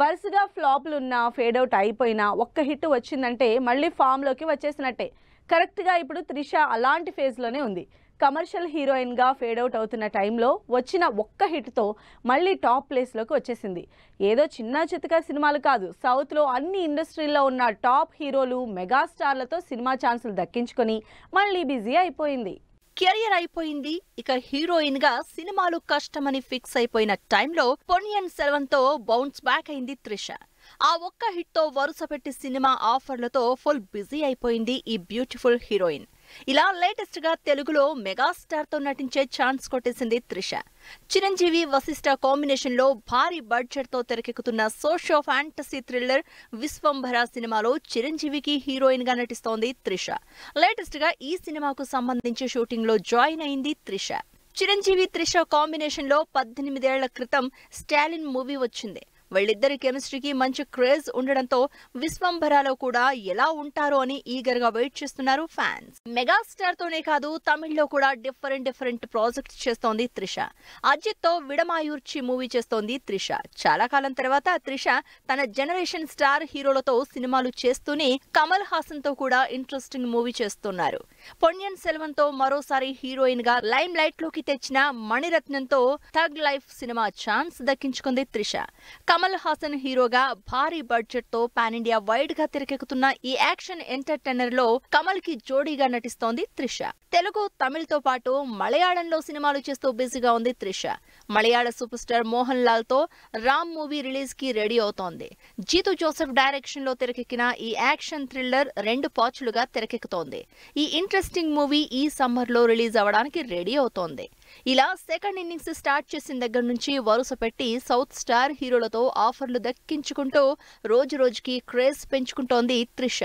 వరుసగా ఫ్లాప్లున్నా ఫేడౌట్ అయిపోయినా ఒక్క హిట్ వచ్చిందంటే మళ్ళీ ఫామ్లోకి వచ్చేసినట్టే కరెక్ట్గా ఇప్పుడు త్రిష అలాంటి ఫేజ్లోనే ఉంది కమర్షియల్ హీరోయిన్గా ఫేడౌట్ అవుతున్న టైంలో వచ్చిన ఒక్క హిట్తో మళ్ళీ టాప్ ప్లేస్లోకి వచ్చేసింది ఏదో చిన్న చితక సినిమాలు కాదు సౌత్లో అన్ని ఇండస్ట్రీల్లో ఉన్న టాప్ హీరోలు మెగాస్టార్లతో సినిమా ఛాన్సులు దక్కించుకొని మళ్ళీ బిజీ అయిపోయింది కెరియర్ అయిపోయింది ఇక హీరోయిన్ గా సినిమాలు కష్టమని ఫిక్స్ అయిపోయిన టైంలో పొనియన్ సెల్వన్ తో బౌన్స్ బ్యాక్ అయింది త్రిష ఆ ఒక్క హిట్ తో వరుస పెట్టి సినిమా ఆఫర్లతో ఫుల్ బిజీ అయిపోయింది ఈ బ్యూటిఫుల్ హీరోయిన్ ఇలా లేటెస్ట్ గా తెలుగులో మెగాస్టార్ తో నటించే ఛాన్స్ కొట్టేసింది త్రిష చిరంజీవి వశిష్ట కాంబినేషన్ లో భారీ బడ్జెట్ తో తెరకెక్కుతున్న సోషో ఫ్యాంటసీ థ్రిల్లర్ విశ్వంభర సినిమాలో చిరంజీవికి హీరోయిన్ గా నటిస్తోంది త్రిష లేటెస్ట్ గా ఈ సినిమాకు సంబంధించి షూటింగ్ లో జాయిన్ అయింది త్రిష చిరంజీవి త్రిష కాంబినేషన్ లో పద్దెనిమిదేళ్ల క్రితం స్టాలిన్ మూవీ వచ్చింది వీళ్ళిద్దరి కెమిస్ట్రీకి మంచి క్రేజ్ ఉండడంతో విశ్వంభరాలో కూడా ఎలా ఉంటారో అని ఈగర్ గా వెయిట్ చేస్తున్నారు ఫ్యాన్స్ మెగాస్టార్ తోనే కాదు తమిళ్లో కూడా డిఫరెంట్ డిఫరెంట్ ప్రాజెక్ట్స్ చేస్తోంది త్రిష అజిత్ తో విడమాయూర్చి మూవీ చేస్తోంది త్రిష చాలా కాలం తర్వాత త్రిష తన జనరేషన్ స్టార్ హీరోలతో సినిమాలు చేస్తూనే కమల్ హాసన్ తో కూడా ఇంట్రెస్టింగ్ మూవీ చేస్తున్నారు పొన్యన్ సెల్వన్ తో మరోసారి హీరోయిన్ గా లైమ్ లైట్ లోకి తెచ్చిన మణిరత్నంతో థగ్ లైఫ్ సినిమా ఛాన్స్ దక్కించుకుంది త్రిష కమల్ కమల్ హాసన్ హీరోగా భారీ బడ్జెట్ తో పాన్ ఇండియా వైడ్ గా తెరకెక్కుతున్న ఈ యాక్షన్ ఎంటర్టైనర్ లో కమల్ కి జోడీగా నటిస్తోంది త్రిష తెలుగు తమిళ్ తో పాటు మలయాళంలో సినిమాలు చేస్తూ బిజీగా ఉంది త్రిష మలయాళ సూపర్ స్టార్ మోహన్ లాల్ తో రామ్ మూవీ రిలీజ్ కి రెడీ అవుతోంది జీతు జోసెఫ్ డైరెక్షన్ లో తెరకెక్కిన ఈ యాక్షన్ థ్రిల్లర్ రెండు పాచులుగా తెరకెక్కుతోంది ఈ ఇంట్రెస్టింగ్ మూవీ ఈ సమ్మర్ లో రిలీజ్ అవడానికి రెడీ అవుతోంది ఇలా సెకండ్ ఇన్నింగ్స్ స్టార్ట్ చేసిన దగ్గర నుంచి వరుస పెట్టి సౌత్ స్టార్ హీరోలతో ఆఫర్లు దక్కించుకుంటూ రోజు రోజుకి క్రేజ్ పెంచుకుంటోంది త్రిష